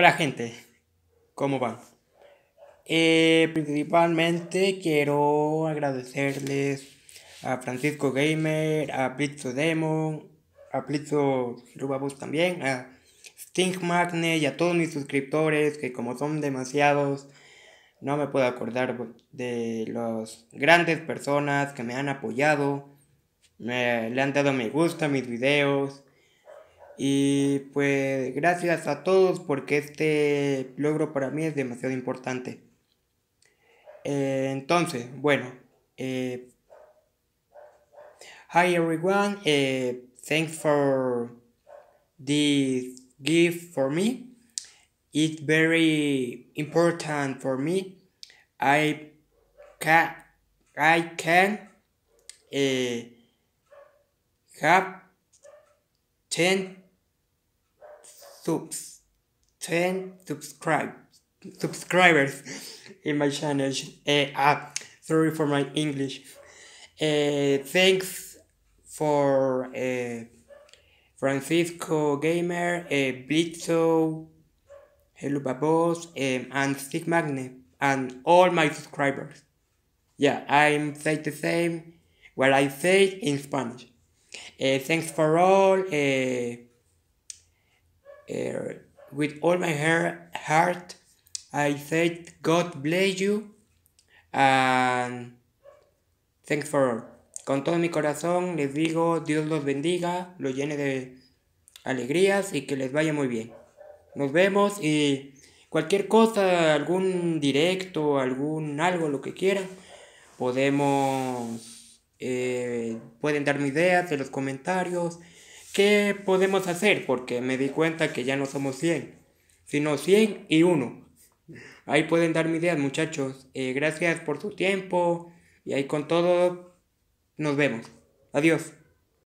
Hola gente, ¿cómo van? Eh, principalmente quiero agradecerles a Francisco Gamer, a Blitzodemon, Demon, a Blitzo Rubabus también, a Sting Magne y a todos mis suscriptores que como son demasiados no me puedo acordar de las grandes personas que me han apoyado, me, le han dado me gusta a mis videos y pues gracias a todos porque este logro para mí es demasiado importante. Eh, entonces, bueno. Eh, hi everyone. Eh, thanks for this gift for me. It's very important for me. I can I can have 10 subs 10 subscribe subscribers in my channel uh, ah, sorry for my english uh, thanks for uh, francisco gamer uh, blitzo hello babos um, and stick magnet and all my subscribers yeah i'm say the same what i say in spanish uh, thanks for all uh, Eh, with all my heart, I said God bless you. thanks for. Con todo mi corazón les digo, Dios los bendiga, los llene de alegrías y que les vaya muy bien. Nos vemos y cualquier cosa, algún directo, algún algo, lo que quieran, podemos, eh, pueden darme ideas en los comentarios. ¿qué podemos hacer? Porque me di cuenta que ya no somos 100, sino 100 y 1. Ahí pueden darme ideas, muchachos. Eh, gracias por su tiempo. Y ahí con todo, nos vemos. Adiós.